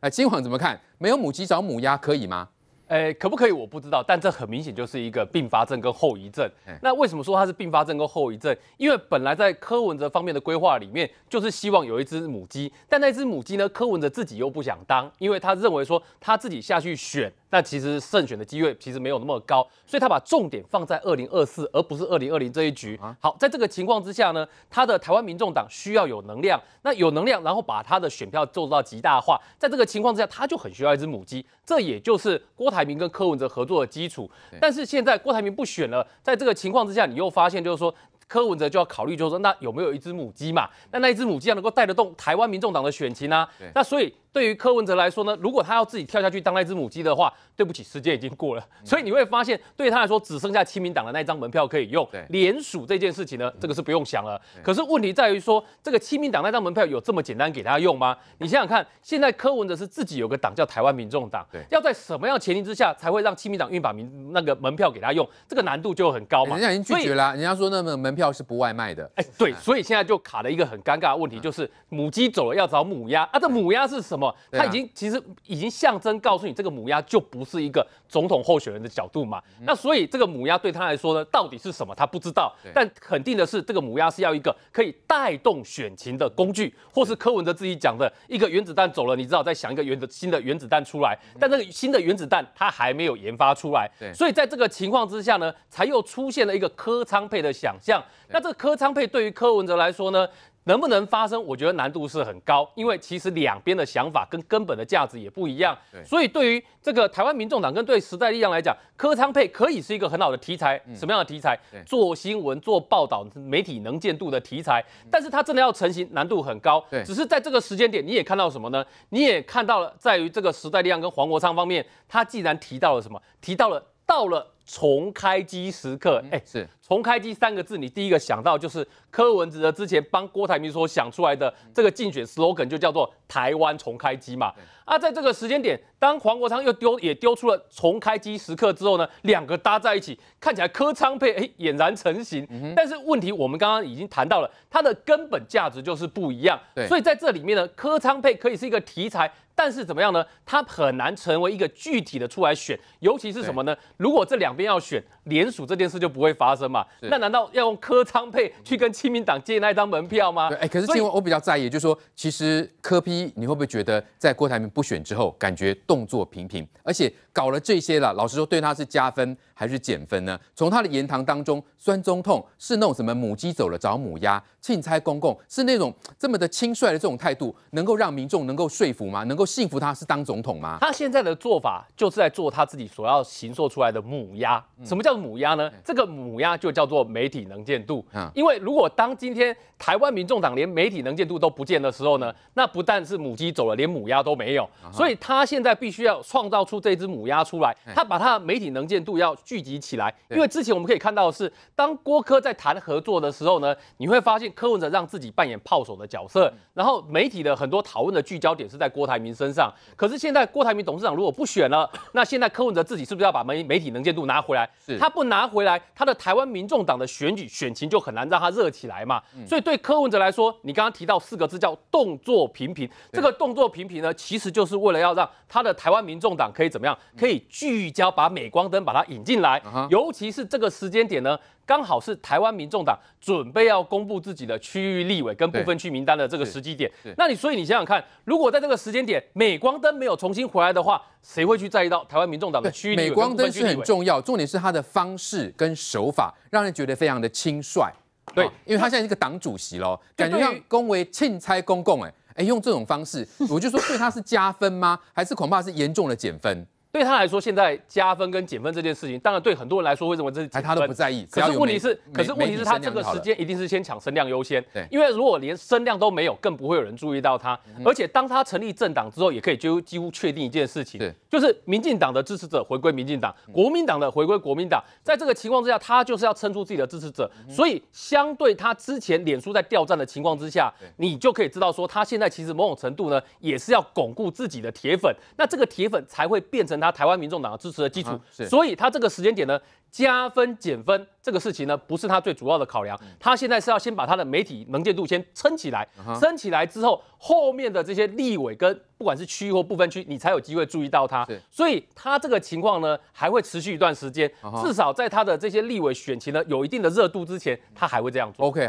哎，金黄怎么看？没有母鸡找母鸭可以吗？诶，可不可以我不知道，但这很明显就是一个并发症跟后遗症。那为什么说它是并发症跟后遗症？因为本来在柯文哲方面的规划里面，就是希望有一只母鸡，但那只母鸡呢，柯文哲自己又不想当，因为他认为说他自己下去选。那其实胜选的机会其实没有那么高，所以他把重点放在二零二四，而不是二零二零这一局。好，在这个情况之下呢，他的台湾民众党需要有能量，那有能量，然后把他的选票做到极大化。在这个情况之下，他就很需要一只母鸡，这也就是郭台铭跟柯文哲合作的基础。但是现在郭台铭不选了，在这个情况之下，你又发现就是说，柯文哲就要考虑就是说，那有没有一只母鸡嘛？那那一只母鸡要能够带得动台湾民众党的选情啊？那所以。对于柯文哲来说呢，如果他要自己跳下去当那只母鸡的话，对不起，时间已经过了。所以你会发现，对他来说只剩下亲民党的那张门票可以用。对，联署这件事情呢，这个是不用想了。可是问题在于说，这个亲民党那张门票有这么简单给他用吗？你想想看，现在柯文哲是自己有个党叫台湾民众党，要在什么样前提之下才会让亲民党运把民那个门票给他用？这个难度就很高嘛。人家已经拒绝了，人家说那个门票是不外卖的。哎，对，所以现在就卡了一个很尴尬的问题，就是母鸡走了要找母鸭啊，这母鸭是什么？么，他已经其实已经象征告诉你，这个母鸭就不是一个总统候选人的角度嘛。那所以这个母鸭对他来说呢，到底是什么，他不知道。但肯定的是，这个母鸭是要一个可以带动选情的工具，或是柯文哲自己讲的一个原子弹走了，你只好再想一个新的原子弹出来。但这个新的原子弹它还没有研发出来。所以在这个情况之下呢，才又出现了一个柯昌配的想象。那这个柯昌配对于柯文哲来说呢？能不能发生？我觉得难度是很高，因为其实两边的想法跟根本的价值也不一样。所以对于这个台湾民众党跟对时代力量来讲，柯仓配可以是一个很好的题材，什么样的题材？做新闻、做报道、媒体能见度的题材。但是它真的要成型，难度很高。只是在这个时间点，你也看到什么呢？你也看到了，在于这个时代力量跟黄国昌方面，他既然提到了什么，提到了到了重开机时刻，哎，是。重开机三个字，你第一个想到就是柯文哲之前帮郭台铭所想出来的这个竞选 slogan 就叫做台湾重开机嘛。啊，在这个时间点，当黄国昌又丢也丢出了重开机时刻之后呢，两个搭在一起，看起来柯昌配诶俨然成型。但是问题我们刚刚已经谈到了，它的根本价值就是不一样。对，所以在这里面呢，柯昌配可以是一个题材，但是怎么样呢？它很难成为一个具体的出来选，尤其是什么呢？如果这两边要选联署这件事就不会发生嘛。那难道要用柯仓配去跟亲民党借那一张门票吗？哎，可是我比较在意，就是说，其实柯批你会不会觉得，在郭台铭不选之后，感觉动作频频，而且搞了这些了，老实说，对他是加分还是减分呢？从他的言谈当中，酸中痛是那种什么母鸡走了找母鸭，钦差公公是那种这么的轻率的这种态度，能够让民众能够说服吗？能够信服他是当总统吗？他现在的做法就是在做他自己所要行出出来的母鸭。什么叫母鸭呢？这个母鸭就。叫做媒体能见度。嗯，因为如果当今天台湾民众党连媒体能见度都不见的时候呢，那不但是母鸡走了，连母鸭都没有。所以他现在必须要创造出这只母鸭出来，他把他的媒体能见度要聚集起来。因为之前我们可以看到的是，当郭科在谈合作的时候呢，你会发现柯文哲让自己扮演炮手的角色，然后媒体的很多讨论的聚焦点是在郭台铭身上。可是现在郭台铭董事长如果不选了，那现在柯文哲自己是不是要把媒媒体能见度拿回来？是，他不拿回来，他的台湾民。民众党的选举选情就很难让他热起来嘛，所以对柯文哲来说，你刚刚提到四个字叫动作频频，这个动作频频呢，其实就是为了要让他的台湾民众党可以怎么样，可以聚焦，把镁光灯把它引进来，尤其是这个时间点呢。刚好是台湾民众党准备要公布自己的区域立委跟部分区名单的这个时机点，那你所以你想想看，如果在这个时间点，美光灯没有重新回来的话，谁会去在意到台湾民众党的区域立委美光灯是很重要，重点是他的方式跟手法让人觉得非常的轻率。对，因为他现在是个党主席喽，感觉像恭维钦差公共。哎哎，用这种方式，我就说对他是加分吗？还是恐怕是严重的减分？对他来说，现在加分跟减分这件事情，当然对很多人来说，为什么这是他都不在意。可是问题是，可是问题是，他这个时间一定是先抢声量优先。对，因为如果连声量都没有，更不会有人注意到他。而且当他成立政党之后，也可以就几乎确定一件事情，就是民进党的支持者回归民进党，国民党的回归国民党。在这个情况之下，他就是要撑住自己的支持者。所以相对他之前脸书在掉战的情况之下，你就可以知道说，他现在其实某种程度呢，也是要巩固自己的铁粉。那这个铁粉才会变成。他台湾民众党支持的基础，所以他这个时间点呢加分减分这个事情呢，不是他最主要的考量。他现在是要先把他的媒体能见度先撑起来，撑起来之后，后面的这些立委跟不管是区域或不分区，你才有机会注意到他。所以他这个情况呢，还会持续一段时间，至少在他的这些立委选情呢有一定的热度之前，他还会这样做。OK，好。